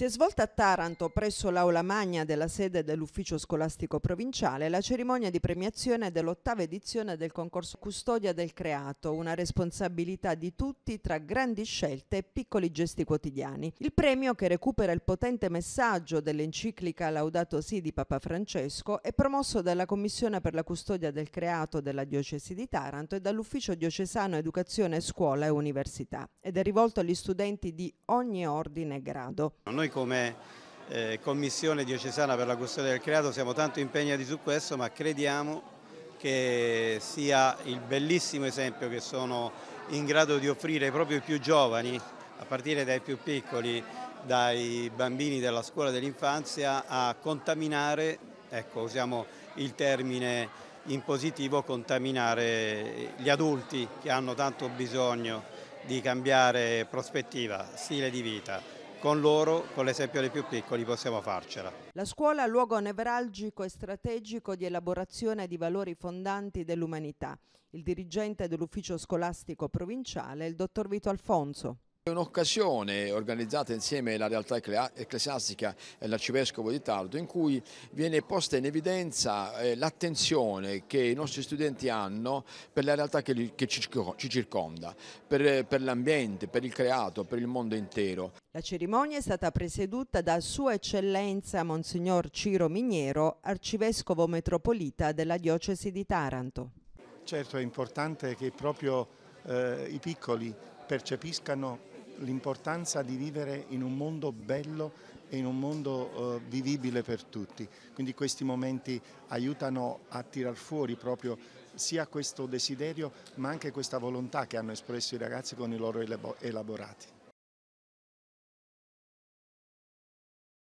Si è svolta a Taranto, presso l'Aula Magna della sede dell'Ufficio Scolastico Provinciale, la cerimonia di premiazione dell'ottava edizione del concorso Custodia del Creato, una responsabilità di tutti tra grandi scelte e piccoli gesti quotidiani. Il premio, che recupera il potente messaggio dell'enciclica Laudato Si di Papa Francesco, è promosso dalla Commissione per la Custodia del Creato della Diocesi di Taranto e dall'Ufficio Diocesano Educazione, Scuola e Università ed è rivolto agli studenti di ogni ordine e grado. Noi come eh, Commissione diocesana per la custodia del creato siamo tanto impegnati su questo ma crediamo che sia il bellissimo esempio che sono in grado di offrire proprio i più giovani, a partire dai più piccoli, dai bambini della scuola dell'infanzia, a contaminare, ecco usiamo il termine in positivo, contaminare gli adulti che hanno tanto bisogno di cambiare prospettiva, stile di vita con loro, con l'esempio dei più piccoli, possiamo farcela. La scuola è luogo nevralgico e strategico di elaborazione di valori fondanti dell'umanità. Il dirigente dell'ufficio scolastico provinciale è il dottor Vito Alfonso un'occasione organizzata insieme alla realtà ecclesiastica e all'arcivescovo di Tardo in cui viene posta in evidenza eh, l'attenzione che i nostri studenti hanno per la realtà che, ci circonda, per l'ambiente, per il creato, per il mondo intero. La cerimonia è stata presieduta da Sua Eccellenza Monsignor Ciro Miniero, arcivescovo metropolita della diocesi di Taranto. Certo è importante che proprio eh, i piccoli percepiscano l'importanza di vivere in un mondo bello e in un mondo eh, vivibile per tutti. Quindi questi momenti aiutano a tirar fuori proprio sia questo desiderio ma anche questa volontà che hanno espresso i ragazzi con i loro elaborati.